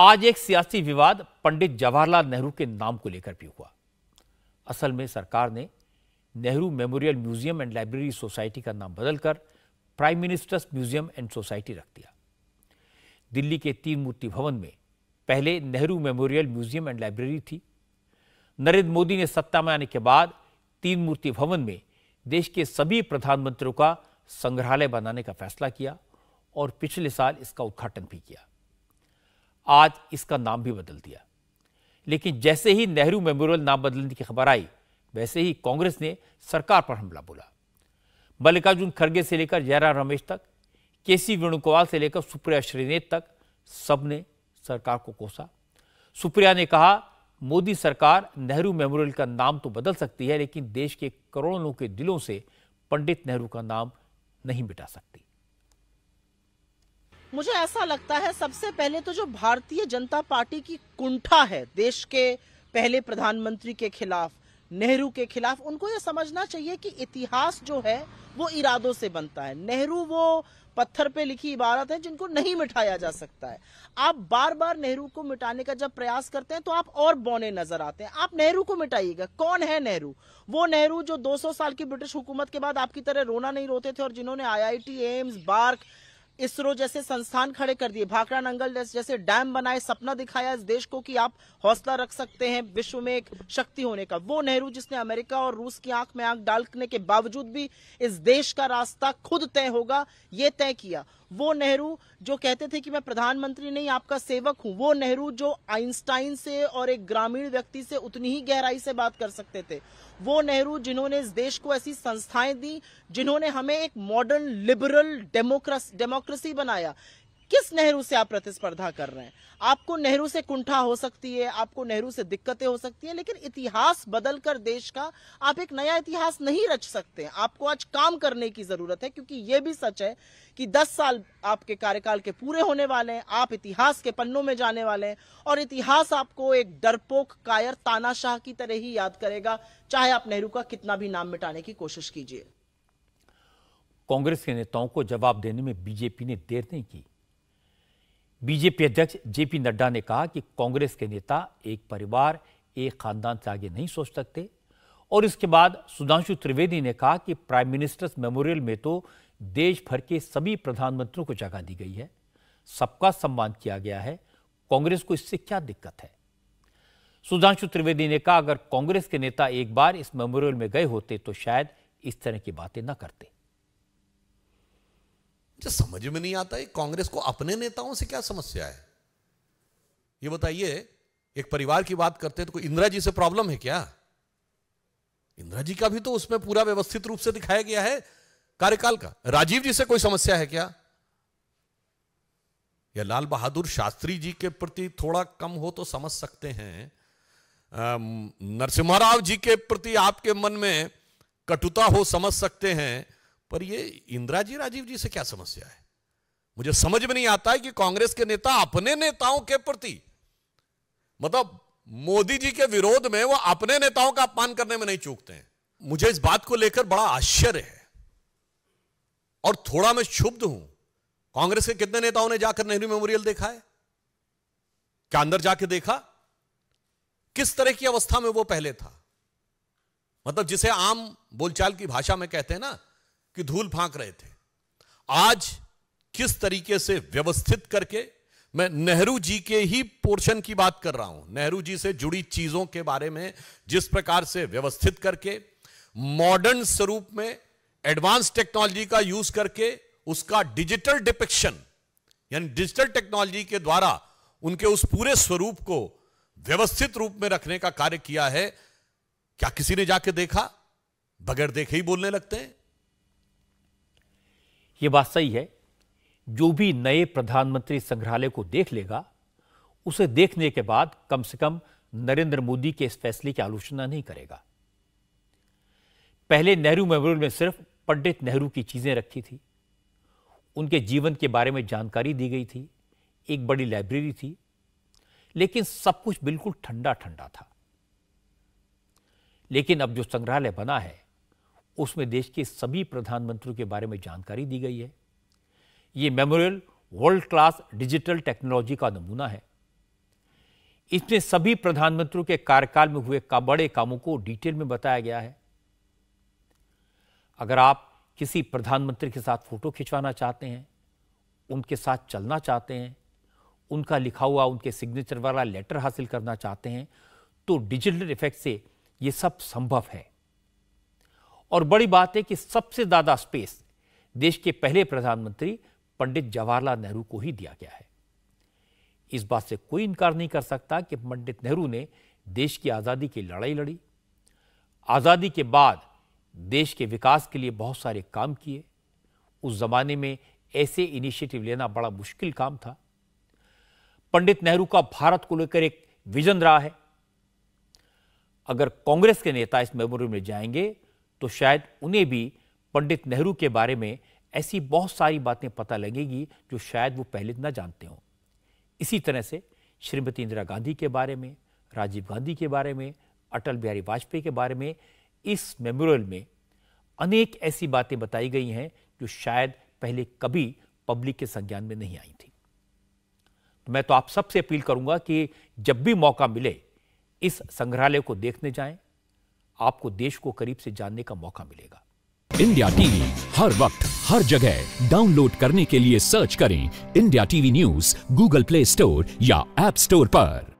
आज एक सियासी विवाद पंडित जवाहरलाल नेहरू के नाम को लेकर भी हुआ असल में सरकार ने Nehru memorial museum and library society का नाम बदलकर prime ministers museum and society रख दिया दिल्ली के तीन मूर्ति भवन में पहले Nehru memorial museum and library थी नरेंद्र मोदी ने सत्ता में आने के बाद तीन मूर्ति भवन में देश के सभी प्रधानमंत्रियों का संग्रहालय बनाने का फैसला किया और पिछले साल इसका उद्घाटन भी किया आज इसका नाम भी बदल दिया लेकिन जैसे ही नेहरू मेमोरियल नाम बदलने की खबर आई वैसे ही कांग्रेस ने सरकार पर हमला बोला मल्लिकार्जुन खड़गे से लेकर जयराम रमेश तक के सी वेणुगोपाल से लेकर सुप्रिया श्रीनेत तक सब ने सरकार को कोसा सुप्रिया ने कहा मोदी सरकार नेहरू मेमोरियल का नाम तो बदल सकती है लेकिन देश के करोड़ों के दिलों से पंडित नेहरू का नाम नहीं मिटा सकती मुझे ऐसा लगता है सबसे पहले तो जो भारतीय जनता पार्टी की कुंठा है देश के पहले प्रधानमंत्री के खिलाफ नेहरू के खिलाफ उनको ये समझना चाहिए कि इतिहास जो है वो इरादों से बनता है नेहरू वो पत्थर पे लिखी इबारत है जिनको नहीं मिटाया जा सकता है आप बार बार नेहरू को मिटाने का जब प्रयास करते हैं तो आप और बौने नजर आते हैं आप नेहरू को मिटाइएगा कौन है नेहरू वो नेहरू जो 200 साल की ब्रिटिश हुकूमत के बाद आपकी तरह रोना नहीं रोते थे और जिन्होंने आई आई एम्स बार्क इसरो जैसे संस्थान खड़े कर दिए भाखड़ा नंगल जैसे डैम बनाए सपना दिखाया इस देश को कि आप हौसला रख सकते हैं विश्व में एक शक्ति होने का वो नेहरू जिसने अमेरिका और रूस की आंख में आंख डालने के बावजूद भी इस देश का रास्ता खुद तय होगा ये तय किया वो नेहरू जो कहते थे कि मैं प्रधानमंत्री नहीं आपका सेवक हूं वो नेहरू जो आइंस्टाइन से और एक ग्रामीण व्यक्ति से उतनी ही गहराई से बात कर सकते थे वो नेहरू जिन्होंने इस देश को ऐसी संस्थाएं दी जिन्होंने हमें एक मॉडर्न लिबरल डेमोक्रेसी बनाया किस नेहरू से आप प्रतिस्पर्धा कर रहे हैं आपको नेहरू से कुंठा हो सकती है आपको नेहरू से दिक्कतें हो सकती है लेकिन इतिहास बदलकर देश का आप एक नया इतिहास नहीं रच सकते आपको आज काम करने की जरूरत है क्योंकि यह भी सच है कि 10 साल आपके कार्यकाल के पूरे होने वाले हैं आप इतिहास के पन्नों में जाने वाले हैं और इतिहास आपको एक डरपोक कायर तानाशाह की तरह ही याद करेगा चाहे आप नेहरू का कितना भी नाम मिटाने की कोशिश कीजिए कांग्रेस के नेताओं को जवाब देने में बीजेपी ने देर नहीं की बीजेपी अध्यक्ष जेपी नड्डा ने कहा कि कांग्रेस के नेता एक परिवार एक खानदान से आगे नहीं सोच सकते और इसके बाद सुधांशु त्रिवेदी ने कहा कि प्राइम मिनिस्टर्स मेमोरियल में तो देश भर के सभी प्रधानमंत्रियों को जगह दी गई है सबका सम्मान किया गया है कांग्रेस को इससे क्या दिक्कत है सुधांशु त्रिवेदी ने कहा अगर कांग्रेस के नेता एक बार इस मेमोरियल में गए होते तो शायद इस तरह की बातें न करते मुझे समझ में नहीं आता है कांग्रेस को अपने नेताओं से क्या समस्या है ये बताइए एक परिवार की बात करते हैं तो कोई इंदिरा जी से प्रॉब्लम है क्या इंदिरा जी का भी तो उसमें पूरा व्यवस्थित रूप से दिखाया गया है कार्यकाल का राजीव जी से कोई समस्या है क्या या लाल बहादुर शास्त्री जी के प्रति थोड़ा कम हो तो समझ सकते हैं नरसिम्हा राव जी के प्रति आपके मन में कटुता हो समझ सकते हैं पर ये इंदिरा जी राजीव जी से क्या समस्या है मुझे समझ में नहीं आता है कि कांग्रेस के नेता अपने नेताओं के प्रति मतलब मोदी जी के विरोध में वो अपने नेताओं का अपमान करने में नहीं चूकते हैं मुझे इस बात को लेकर बड़ा आश्चर्य है और थोड़ा मैं क्षुब्ध हूं कांग्रेस के कितने नेताओं ने जाकर नेहरू मेमोरियल देखा है क्या अंदर जाके देखा किस तरह की अवस्था में वो पहले था मतलब जिसे आम बोलचाल की भाषा में कहते हैं ना की धूल फांक रहे थे आज किस तरीके से व्यवस्थित करके मैं नेहरू जी के ही पोर्शन की बात कर रहा हूं नेहरू जी से जुड़ी चीजों के बारे में जिस प्रकार से व्यवस्थित करके मॉडर्न स्वरूप में एडवांस टेक्नोलॉजी का यूज करके उसका डिजिटल डिपिक्शन यानी डिजिटल टेक्नोलॉजी के द्वारा उनके उस पूरे स्वरूप को व्यवस्थित रूप में रखने का कार्य किया है क्या किसी ने जाके देखा बगैर देखे ही बोलने लगते हैं ये बात सही है जो भी नए प्रधानमंत्री संग्रहालय को देख लेगा उसे देखने के बाद कम से कम नरेंद्र मोदी के इस फैसले की आलोचना नहीं करेगा पहले नेहरू मेमोरियल में सिर्फ पंडित नेहरू की चीजें रखी थी उनके जीवन के बारे में जानकारी दी गई थी एक बड़ी लाइब्रेरी थी लेकिन सब कुछ बिल्कुल ठंडा ठंडा था लेकिन अब जो संग्रहालय बना है उसमें देश के सभी प्रधानमंत्रियों के बारे में जानकारी दी गई है ये memorial world class digital technology का नमूना है इसमें सभी प्रधानमंत्रियों के कार्यकाल में हुए का बड़े कामों को डिटेल में बताया गया है अगर आप किसी प्रधानमंत्री के साथ फोटो खिंचवाना चाहते हैं उनके साथ चलना चाहते हैं उनका लिखा हुआ उनके सिग्नेचर वाला लेटर हासिल करना चाहते हैं तो डिजिटल इफेक्ट से ये सब संभव है और बड़ी बात है कि सबसे ज्यादा स्पेस देश के पहले प्रधानमंत्री पंडित जवाहरलाल नेहरू को ही दिया गया है इस बात से कोई इनकार नहीं कर सकता कि पंडित नेहरू ने देश की आज़ादी की लड़ाई लड़ी आज़ादी के बाद देश के विकास के लिए बहुत सारे काम किए उस ज़माने में ऐसे इनिशिएटिव लेना बड़ा मुश्किल काम था पंडित नेहरू का भारत को लेकर एक विजन रहा है अगर कांग्रेस के नेता इस मेमोरियल में जाएंगे तो शायद उन्हें भी पंडित नेहरू के बारे में ऐसी बहुत सारी बातें पता लगेगी जो शायद वो पहले ना जानते हों इसी तरह से श्रीमती इंदिरा गांधी के बारे में राजीव गांधी के बारे में अटल बिहारी वाजपेयी के बारे में इस मेमोरियल में अनेक ऐसी बातें बताई गई हैं जो शायद पहले कभी पब्लिक के संज्ञान में नहीं आई थी तो मैं तो आप सबसे अपील करूंगा कि जब भी मौका मिले इस संग्रहालय को देखने जाएं आपको देश को करीब से जानने का मौका मिलेगा इंडिया टीवी हर वक्त हर जगह डाउनलोड करने के लिए सर्च करें India TV news Google Play Store या एप स्टोर पर